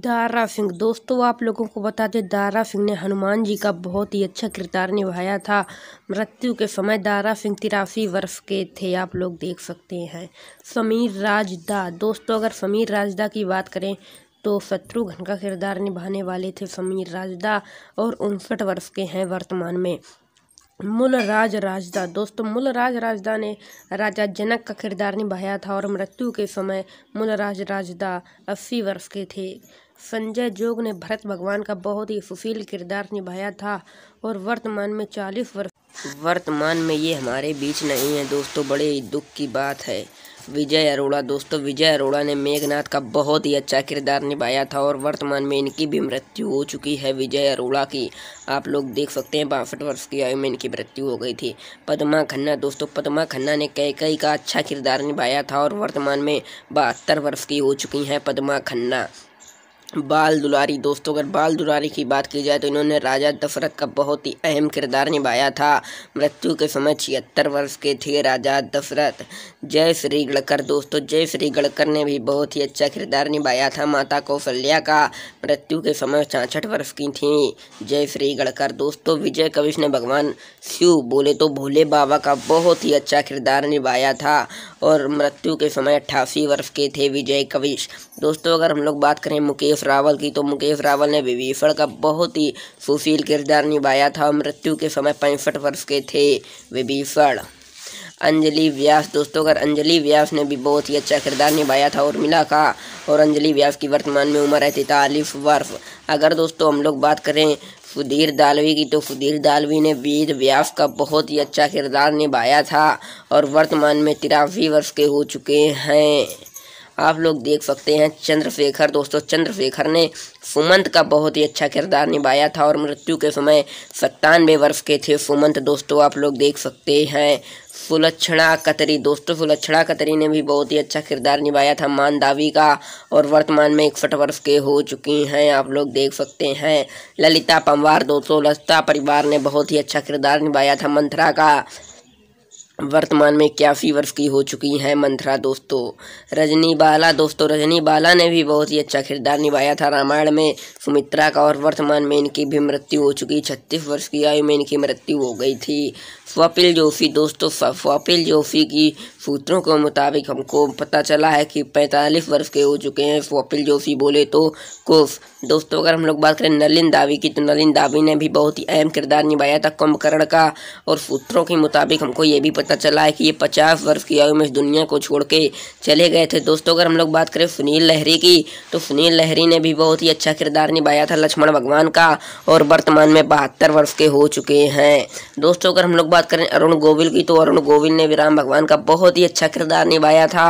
दारा सिंह दोस्तों आप लोगों को बता दें दारा सिंह ने हनुमान जी का बहुत ही अच्छा किरदार निभाया था मृत्यु के समय दारा सिंह तिरासी वर्ष के थे आप लोग देख सकते हैं समीर राजदा दोस्तों अगर समीर राजदा की बात करें तो शत्रुघ्न का किरदार निभाने वाले थे समीर राजदा और उनसठ वर्ष के हैं वर्तमान में राज राजदा दोस्तों राज राजदा ने राजा जनक का किरदार निभाया था और मृत्यु के समय राज राजदा अस्सी वर्ष के थे संजय जोग ने भरत भगवान का बहुत ही सुशील किरदार निभाया था और वर्तमान में चालीस वर्ष वर्तमान में ये हमारे बीच नहीं है दोस्तों बड़े दुख की बात है विजय अरोड़ा दोस्तों विजय अरोड़ा ने मेघनाथ का बहुत ही अच्छा किरदार निभाया था और वर्तमान में इनकी भी मृत्यु हो चुकी है विजय अरोड़ा की आप लोग देख सकते हैं बासठ वर्ष की आयु में इनकी मृत्यु हो गई थी पद्मा खन्ना दोस्तों पद्मा खन्ना ने कैकई का अच्छा किरदार निभाया था और वर्तमान में बहत्तर वर्ष की हो चुकी हैं पद्मा खन्ना बाल दुलारी दोस्तों अगर बाल दुलारी की बात की जाए तो इन्होंने राजा दशरथ का बहुत ही अहम किरदार निभाया था मृत्यु के समय छिहत्तर वर्ष के थे राजा दशरथ जय श्री गड़कर दोस्तों जय श्री गड़कर ने भी बहुत ही अच्छा किरदार निभाया था माता कौशल्या का मृत्यु के समय छाछठ वर्ष की थी जय श्री गड़कर दोस्तों विजय कविश ने भगवान शिव बोले तो भोले बाबा का बहुत ही अच्छा किरदार निभाया था और मृत्यु के समय अट्ठासी वर्ष के थे विजय कविश दोस्तों अगर हम लोग बात करें मुकेश रावल की तो मुकेश रावल ने विभीषण का बहुत ही सुशील किरदार निभाया था मृत्यु के समय पैंसठ वर्ष के थे विभीषण अंजलि व्यास दोस्तों अगर अंजलि व्यास ने भी बहुत ही अच्छा किरदार निभाया था और मिला का और अंजलि व्यास की वर्तमान में उम्र है तैतालीस वर्ष अगर दोस्तों हम लोग बात करें सुधीर दालवी की तो सुधीर दालवी ने वीर व्यास का बहुत ही अच्छा किरदार निभाया था और वर्तमान में तिरासी वर्ष के हो चुके हैं आप लोग देख सकते हैं चंद्रशेखर दोस्तों चंद्रशेखर ने सुमंत का बहुत ही अच्छा किरदार निभाया था और मृत्यु के समय सत्तानवे वर्ष के थे सुमंत दोस्तों आप लोग देख सकते हैं सुलक्षणा कतरी दोस्तों सुलक्षणा कतरी ने भी बहुत ही अच्छा किरदार निभाया था मानदावी का और वर्तमान में इकसठ वर्ष के हो चुकी हैं आप लोग देख सकते हैं ललिता पंवार दोस्तों लता परिवार ने बहुत ही अच्छा किरदार निभाया था मंथरा का वर्तमान में इक्यासी वर्ष की हो चुकी हैं मंथरा दोस्तों रजनी बाला दोस्तों रजनी बाला ने भी बहुत ही अच्छा किरदार निभाया था रामायण में सुमित्रा का और वर्तमान में इनकी भी मृत्यु हो चुकी छत्तीस वर्ष की आयु में इनकी मृत्यु हो गई थी स्वपिल जोशी दोस्तों स्वपिल जोशी की सूत्रों के मुताबिक हमको पता चला है कि पैंतालीस वर्ष के हो चुके हैं स्वपिल जोशी बोले तो कुफ दोस्तों अगर हम लोग बात करें नलिन दावी की तो नलिन दावी ने भी बहुत ही अहम किरदार निभाया था कुंभकर्ण का और सूत्रों के मुताबिक हमको ये भी पता चला है कि ये पचास वर्ष की आयु में इस दुनिया को छोड़ के चले गए थे दोस्तों अगर हम लोग बात करें सुनील लहरी की तो सुनील लहरी ने भी बहुत ही अच्छा किरदार निभाया था लक्ष्मण भगवान का और वर्तमान में बहत्तर वर्ष के हो चुके हैं दोस्तों अगर हम लोग बात करें अरुण गोविल की तो अरुण गोविल ने भी राम भगवान का बहुत ही अच्छा किरदार निभाया था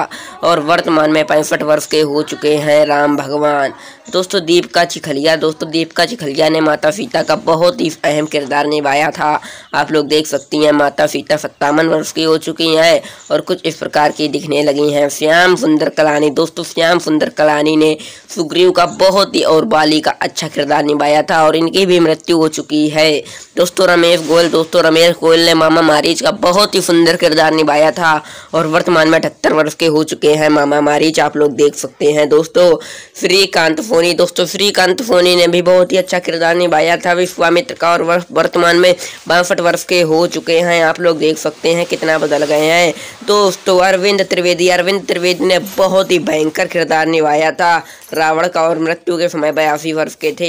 और वर्तमान में पैंसठ वर्ष के हो चुके हैं राम भगवान दोस्तों दीपिका चिखलिया दोस्तों दीपिका चिखलिया ने माता सीता का बहुत ही अहम किरदार निभाया था आप लोग देख सकती हैं माता सीता सत्तावन वर्ष रन्स की हो चुकी हैं और कुछ इस प्रकार की दिखने लगी हैं श्याम सुंदर कलानी दोस्तों श्याम सुंदर कलानी ने सुग्रीव का बहुत ही और बाली का अच्छा किरदार निभाया था और इनकी भी मृत्यु हो चुकी है दोस्तों रमेश गोयल दोस्तों रमेश गोयल ने मामा मारीच का बहुत ही सुंदर किरदार निभाया था और वर्तमान में अठहत्तर वर्ष के हो चुके हैं मामा मारीच आप लोग देख सकते हैं दोस्तों श्रीकांत फोनी दोस्तों श्रीकांत फोनी ने भी बहुत ही अच्छा किरदार निभाया था विश्वामित्र का और वर्तमान में बासठ वर्ष के हो चुके हैं आप लोग देख सकते हैं कितना बदल गए हैं दोस्तों अरविंद त्रिवेदी अरविंद त्रिवेदी ने बहुत ही भयंकर किरदार निभाया था रावण का और मृत्यु के समय बयासी वर्ष के थे